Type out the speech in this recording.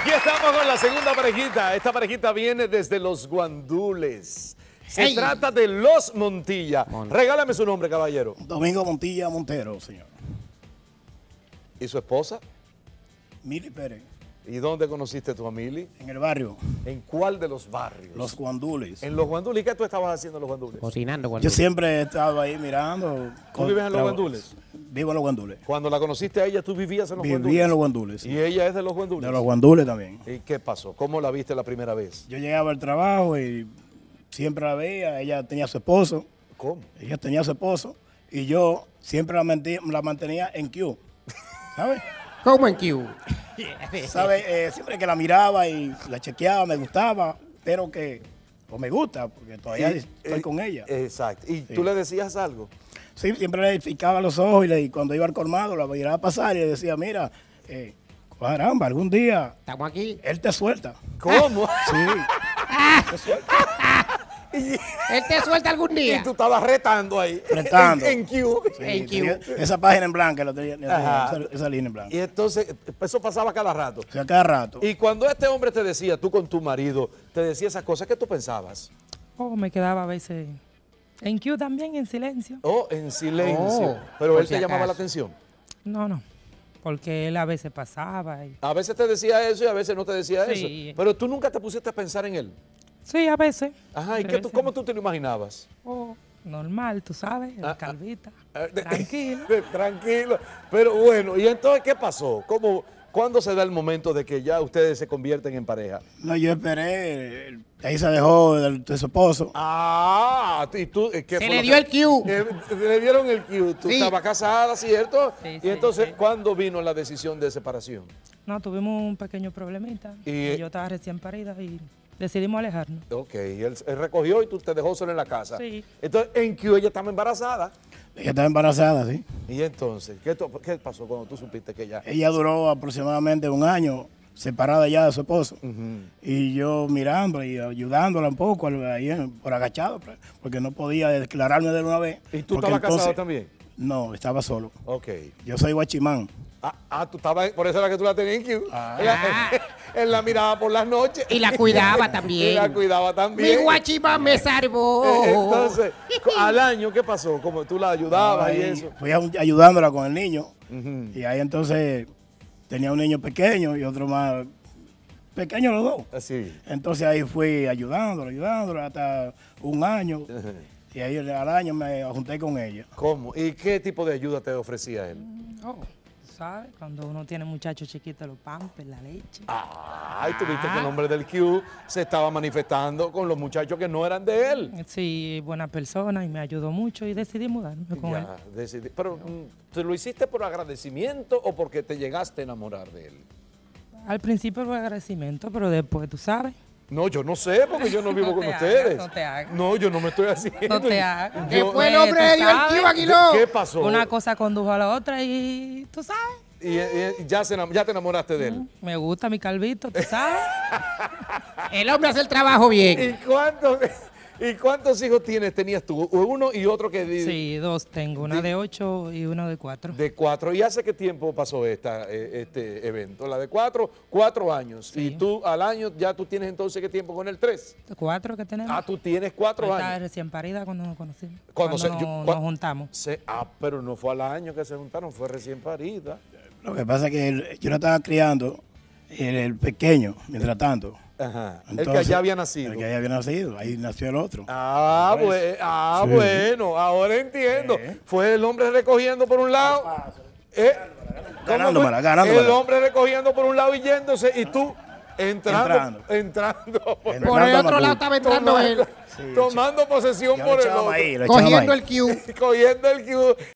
Aquí estamos con la segunda parejita. Esta parejita viene desde los guandules. Se trata de los Montilla. Regálame su nombre, caballero. Domingo Montilla Montero, señor. ¿Y su esposa? Mili Pérez. ¿Y dónde conociste a tu Mili? En el barrio. ¿En cuál de los barrios? Los guandules. ¿En los guandules? ¿Y ¿Qué tú estabas haciendo en los guandules? Cocinando guandules. Yo siempre he estado ahí mirando. ¿Cómo vives en los guandules? Vivo en los guandules. Cuando la conociste a ella, tú vivías en los guandules. Vivía en los guandules. ¿Y ella es de los guandules? De los guandules también. ¿Y qué pasó? ¿Cómo la viste la primera vez? Yo llegaba al trabajo y siempre la veía. Ella tenía su esposo. ¿Cómo? Ella tenía su esposo. Y yo siempre la, la mantenía en Q. ¿Sabes? ¿Cómo en Q? ¿Sabes? Eh, siempre que la miraba y la chequeaba, me gustaba, pero que o me gusta, porque todavía estoy eh, con ella. Exacto. ¿Y tú le decías algo? Sí, siempre le picaba los ojos y, cuando iba al colmado la miraba pasar y le decía, mira, eh, caramba, algún día... Estamos aquí. Él te suelta. ¿Cómo? Sí. él te suelta. él te suelta algún día. Y tú estabas retando ahí. Retando. En, Q. en Q. Esa página en blanco, esa, línea en blanco. Y entonces, eso pasaba cada rato. cada rato. Y cuando este hombre te decía, tú con tu marido, te decía esas cosas, ¿qué tú pensabas? Oh, me quedaba a veces en Q también, en silencio. Oh, en silencio. Oh, Pero él te llamaba la atención. No, no. Porque él a veces pasaba. Y... A veces te decía eso y a veces no te decía sí. eso. Pero tú nunca te pusiste a pensar en él. Sí, a veces. Ajá, ¿y cómo tú te lo imaginabas? Oh, normal, tú sabes, ah, ah, calvita. Ah, tranquilo. tranquilo. Pero bueno, ¿y entonces qué pasó? ¿Cómo, ¿Cuándo se da el momento de que ya ustedes se convierten en pareja? No, yo esperé. Ahí se dejó de, su esposo. Ah, y tú. Eh, se le dio el Q. Eh, le dieron el Q. Tú estabas casada, ¿cierto? Sí, y entonces, ¿cuándo vino la decisión de separación? No, tuvimos un pequeño problemita. Y, yo estaba recién parida y decidimos alejarnos. Ok, él, recogió y tú te dejó solo en la casa. Sí. Entonces, en que ella estaba embarazada. Ella estaba embarazada, sí. ¿Y entonces? ¿qué, pasó cuando tú supiste que ella...? Ella duró aproximadamente un año separada ya de su esposo. Y yo mirando y ayudándola un poco, ahí, por agachado, pues, porque no podía declararme de una vez. ¿Y tú estabas casado también? No, estaba solo. Ok. Yo soy guachimán. Ah, ah, tú estabas, por eso era que tú la tenías en ah. Él, la, miraba por las noches. Y la cuidaba también. la cuidaba también. Mi guachima me salvó. Entonces, al año, ¿qué pasó? Como tú la ayudabas y eso. Fui ayudándola con el niño. Y ahí entonces tenía un niño pequeño y otro más pequeño los dos. Así. Ah, entonces ahí fui ayudándola, ayudándola hasta un año. Y ahí al año me junté con ella. ¿Cómo? ¿Y qué tipo de ayuda te ofrecía él? Mm, oh cuando uno tiene muchachos chiquitos, los pampers, la leche. Ay, tuviste viste que el ah. hombre del Q se estaba manifestando con los muchachos que no eran de él. Sí, buena persona y me ayudó mucho y decidí mudarme con Ya, él. decidí- Pero, mm, ¿te lo hiciste por agradecimiento o porque te llegaste a enamorar de él? Al principio fue agradecimiento, pero después, tú sabes, no, yo no sé, porque yo no vivo con ustedes. no, yo no me estoy haciendo. No te hagas. Después el pues, hombre de Dios, el tío Aguiló. ¿Qué pasó? Una cosa condujo a la otra y tú sabes. Y, ya, se, te enamoraste de él. Me gusta mi calvito, tú sabes. el hombre hace el trabajo bien. ¿Y cuándo...? ¿Y cuántos hijos tienes, tenías tú? ¿Uno y otro que...? Sí, dos tengo, una de ocho y una de cuatro. De cuatro. ¿Y hace qué tiempo pasó esta, eh, este evento? La de cuatro, cuatro años. ¿Y tú al año ya tú tienes entonces qué tiempo con el tres? Cuatro que tenemos. Ah, tú tienes cuatro años. Estaba recién parida cuando nos conocimos. Cuando, nos, juntamos. ah, pero no fue al año que se juntaron, fue recién parida. Lo que pasa es que yo no estaba criando el pequeño, mientras tanto. Ajá. el que allá había nacido. El que allá había nacido, ahí nació el otro. Ah, pues, eh, ah bueno, ahora entiendo. Fue el hombre recogiendo por un lado. Eh, ganando, el hombre recogiendo por un lado y yéndose, y tú entrando. Entrando. por, el otro lado estaba entrando él. tomando posesión por el otro. cogiendo, el cogiendo el Q. cogiendo el Q.